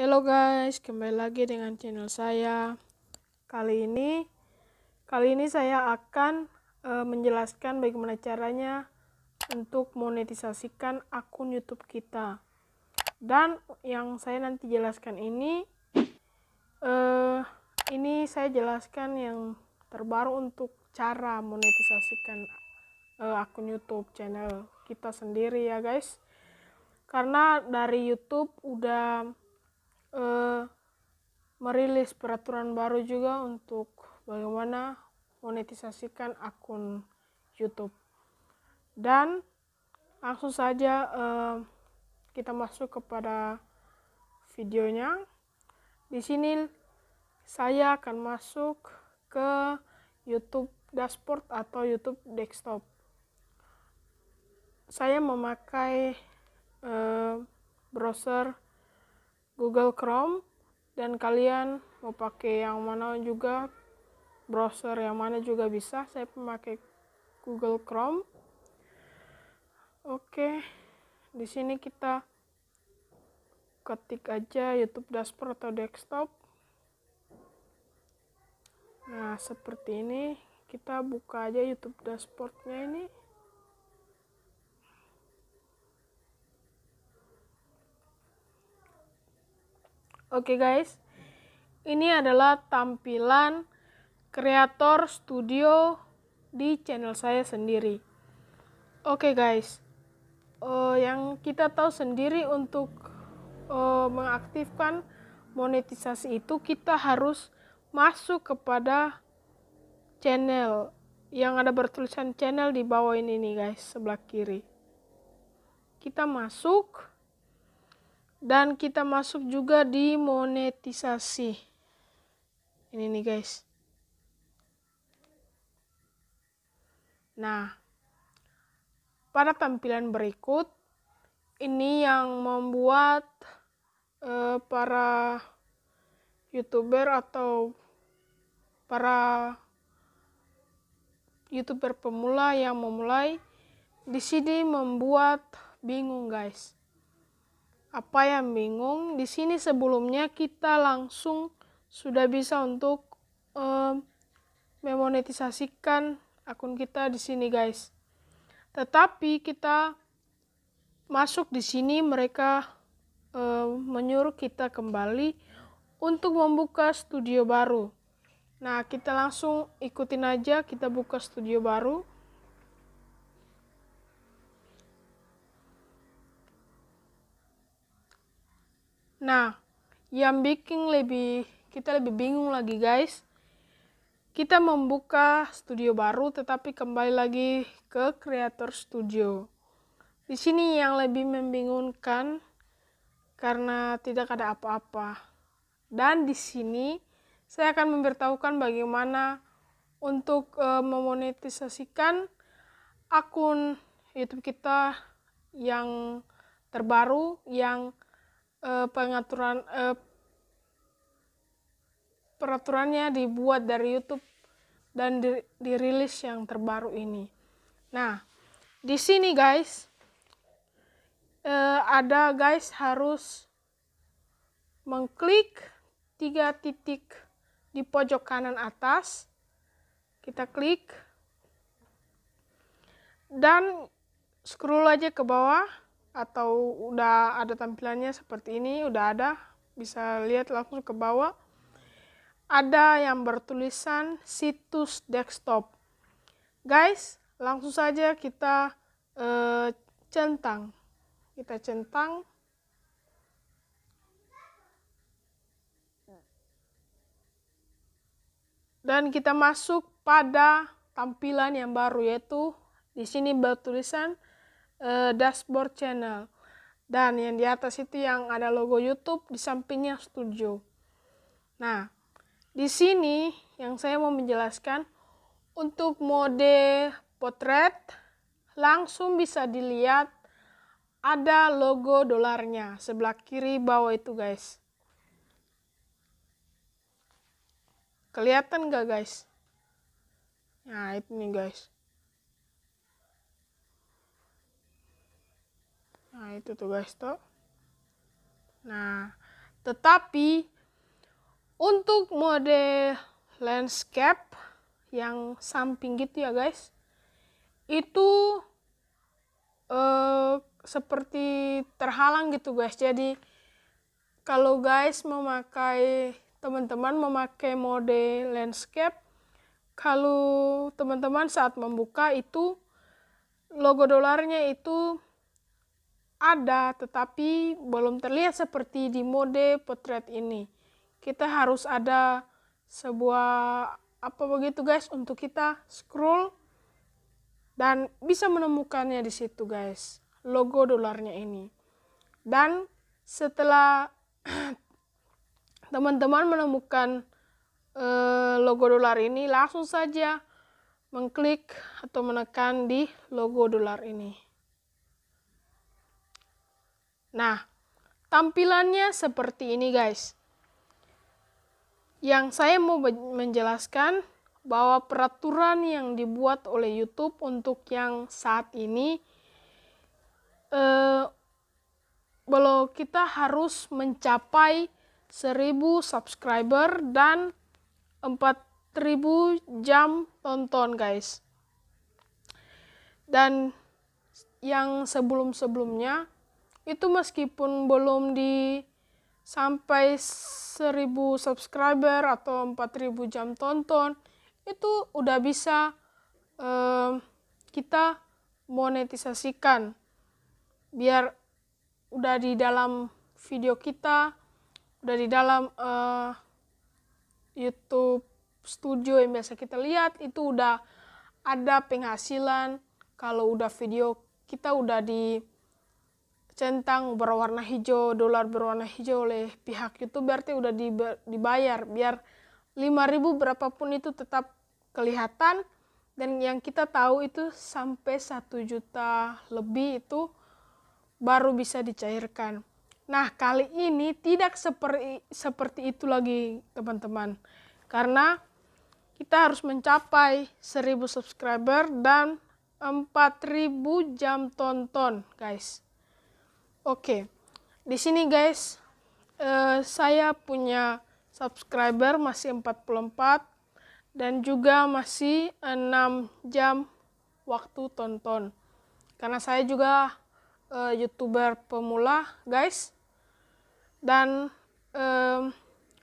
Hello guys, kembali lagi dengan channel saya. Kali ini kali ini saya akan e, menjelaskan bagaimana caranya untuk monetisasikan akun YouTube kita. Dan yang saya nanti jelaskan ini e, ini saya jelaskan yang terbaru untuk cara monetisasikan e, akun YouTube channel kita sendiri ya guys. Karena dari YouTube udah uh, merilis peraturan baru juga untuk bagaimana monetisasikan akun YouTube. Dan langsung saja uh, kita masuk kepada videonya. Di sini saya akan masuk ke YouTube dashboard atau YouTube desktop. Saya memakai uh, browser Google Chrome dan kalian mau pakai yang mana juga browser yang mana juga bisa saya pemakai Google Chrome oke di sini kita ketik aja YouTube dashboard atau desktop nah seperti ini kita buka aja YouTube dashboardnya ini Oke okay guys, ini adalah tampilan kreator studio di channel saya sendiri. Oke okay guys, uh, yang kita tahu sendiri untuk uh, mengaktifkan monetisasi itu kita harus masuk kepada channel yang ada bertulisan channel di bawah ini nih guys sebelah kiri kita masuk dan kita masuk juga di monetisasi ini nih guys nah pada tampilan berikut ini yang membuat uh, para youtuber atau para youtuber pemula yang memulai di sini membuat bingung guys apa yang bingung di sini sebelumnya kita langsung sudah bisa untuk um, memonetisasikan akun kita di sini guys tetapi kita masuk di sini mereka um, menyuruh kita kembali untuk membuka studio baru nah kita langsung ikutin aja kita buka studio baru Nah, yang bikin lebih kita lebih bingung lagi guys. Kita membuka studio baru tetapi kembali lagi ke Creator Studio. Di sini yang lebih membingungkan karena tidak ada apa-apa. Dan di sini saya akan memberitahukan bagaimana untuk e, memonetisasikan akun YouTube kita yang terbaru yang uh, pengaturan uh, peraturannya dibuat dari YouTube dan di, dirilis yang terbaru ini. Nah, di sini guys uh, ada guys harus mengklik tiga titik di pojok kanan atas. Kita klik dan scroll aja ke bawah atau udah ada tampilannya seperti ini udah ada bisa lihat langsung ke bawah ada yang bertulisan situs desktop guys langsung saja kita eh, centang kita centang dan kita masuk pada tampilan yang baru yaitu di sini bertulisan uh, dashboard channel. Dan yang di atas itu yang ada logo YouTube, di sampingnya studio. Nah, di sini yang saya mau menjelaskan untuk mode potret langsung bisa dilihat ada logo dolarnya sebelah kiri bawah itu guys kelihatan gak guys nah itu nih guys nah itu tuh guys tuh nah tetapi untuk mode landscape yang samping gitu ya guys itu eh, seperti terhalang gitu guys jadi kalau guys memakai teman-teman memakai mode landscape kalau teman-teman saat membuka itu logo dolarnya itu ada, tetapi belum terlihat seperti di mode potret ini. Kita harus ada sebuah apa begitu guys untuk kita scroll dan bisa menemukannya di situ guys. Logo dolarnya ini. Dan setelah teman-teman menemukan eh, logo dolar ini langsung saja mengklik atau menekan di logo dolar ini. Nah, tampilannya seperti ini guys. Yang saya mau menjelaskan bahwa peraturan yang dibuat oleh YouTube untuk yang saat ini eh, bahwa kita harus mencapai 1000 subscriber dan 4000 jam tonton guys. Dan yang sebelum-sebelumnya itu meskipun belum di sampai 1000 subscriber atau 4000 jam tonton itu udah bisa eh, kita monetisasikan biar udah di dalam video kita udah di dalam eh, YouTube studio yang biasa kita lihat itu udah ada penghasilan kalau udah video kita udah di centang berwarna hijau, dolar berwarna hijau oleh pihak YouTube berarti udah dibayar biar 5000 berapapun itu tetap kelihatan dan yang kita tahu itu sampai 1 juta lebih itu baru bisa dicairkan. Nah, kali ini tidak seperti seperti itu lagi, teman-teman. Karena kita harus mencapai 1000 subscriber dan 4000 jam tonton, guys. Oke, di sini guys, eh, saya punya subscriber masih 44 dan juga masih 6 jam waktu tonton. Karena saya juga eh, YouTuber pemula, guys. Dan eh,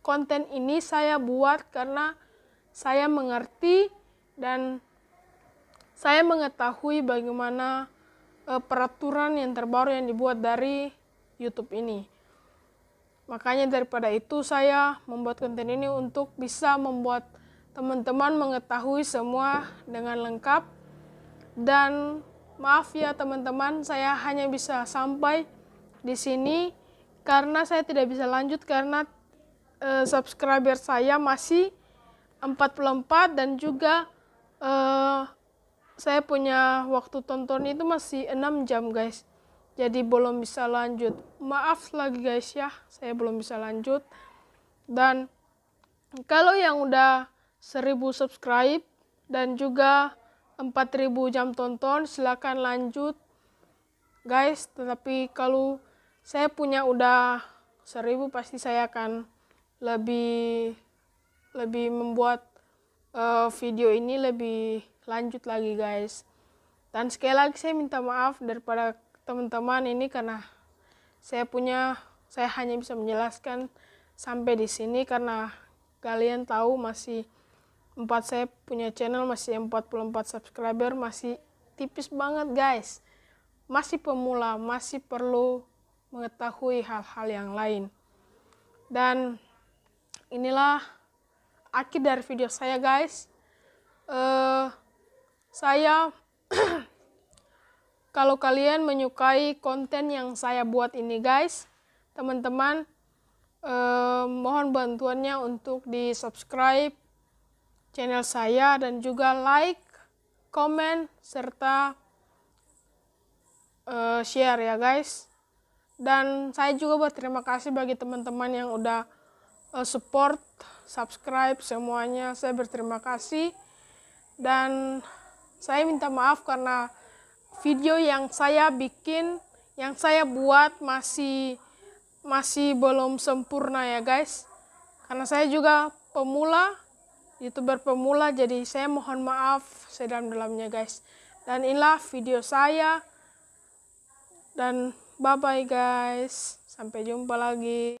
konten ini saya buat karena saya mengerti dan saya mengetahui bagaimana Eh, peraturan yang terbaru yang dibuat dari YouTube ini. Makanya daripada itu saya membuat konten ini untuk bisa membuat teman-teman mengetahui semua dengan lengkap dan maaf ya teman-teman saya hanya bisa sampai di sini karena saya tidak bisa lanjut karena e, subscriber saya masih 44 dan juga e, saya punya waktu tonton itu masih 6 jam guys jadi belum bisa lanjut maaf lagi guys ya saya belum bisa lanjut dan kalau yang udah 1000 subscribe dan juga 4000 jam tonton silahkan lanjut guys tetapi kalau saya punya udah 1000 pasti saya akan lebih lebih membuat uh, video ini lebih lanjut lagi guys dan sekali lagi saya minta maaf daripada teman-teman ini karena saya punya saya hanya bisa menjelaskan sampai di sini karena kalian tahu masih empat saya punya channel masih 44 subscriber masih tipis banget guys masih pemula masih perlu mengetahui hal-hal yang lain dan inilah akhir dari video saya guys uh, saya kalau kalian menyukai konten yang saya buat ini guys, teman-teman eh, mohon bantuannya untuk di subscribe channel saya dan juga like, komen serta eh, share ya guys. Dan saya juga berterima kasih bagi teman-teman yang udah eh, support, subscribe semuanya. Saya berterima kasih dan saya minta maaf karena video yang saya bikin, yang saya buat masih masih belum sempurna ya guys. Karena saya juga pemula, youtuber pemula, jadi saya mohon maaf sedalam-dalamnya guys. Dan inilah video saya. Dan bye-bye guys. Sampai jumpa lagi.